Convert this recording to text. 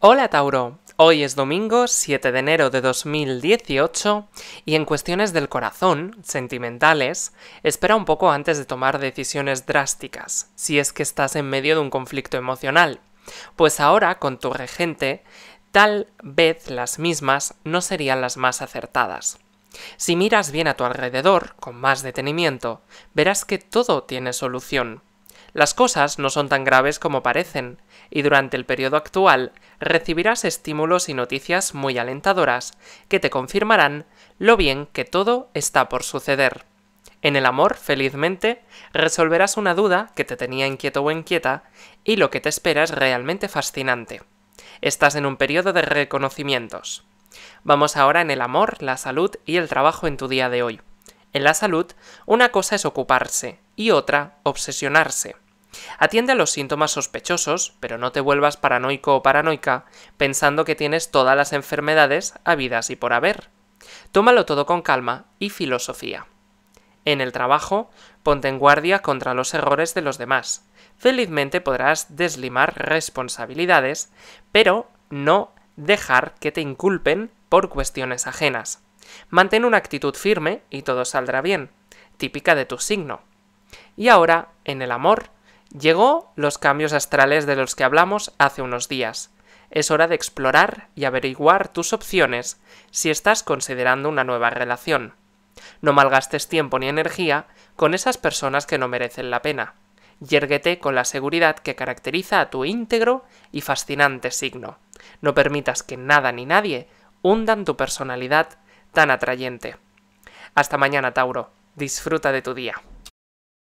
Hola Tauro, hoy es domingo 7 de enero de 2018 y en cuestiones del corazón, sentimentales, espera un poco antes de tomar decisiones drásticas, si es que estás en medio de un conflicto emocional, pues ahora con tu regente, tal vez las mismas no serían las más acertadas. Si miras bien a tu alrededor, con más detenimiento, verás que todo tiene solución, las cosas no son tan graves como parecen, y durante el periodo actual recibirás estímulos y noticias muy alentadoras que te confirmarán lo bien que todo está por suceder. En el amor, felizmente, resolverás una duda que te tenía inquieto o inquieta, y lo que te espera es realmente fascinante. Estás en un periodo de reconocimientos. Vamos ahora en el amor, la salud y el trabajo en tu día de hoy. En la salud, una cosa es ocuparse y otra obsesionarse. Atiende a los síntomas sospechosos, pero no te vuelvas paranoico o paranoica pensando que tienes todas las enfermedades habidas y por haber. Tómalo todo con calma y filosofía. En el trabajo, ponte en guardia contra los errores de los demás. Felizmente podrás deslimar responsabilidades, pero no dejar que te inculpen por cuestiones ajenas. Mantén una actitud firme y todo saldrá bien, típica de tu signo. Y ahora, en el amor, Llegó los cambios astrales de los que hablamos hace unos días. Es hora de explorar y averiguar tus opciones si estás considerando una nueva relación. No malgastes tiempo ni energía con esas personas que no merecen la pena. Yérguete con la seguridad que caracteriza a tu íntegro y fascinante signo. No permitas que nada ni nadie hundan tu personalidad tan atrayente. Hasta mañana, Tauro. Disfruta de tu día.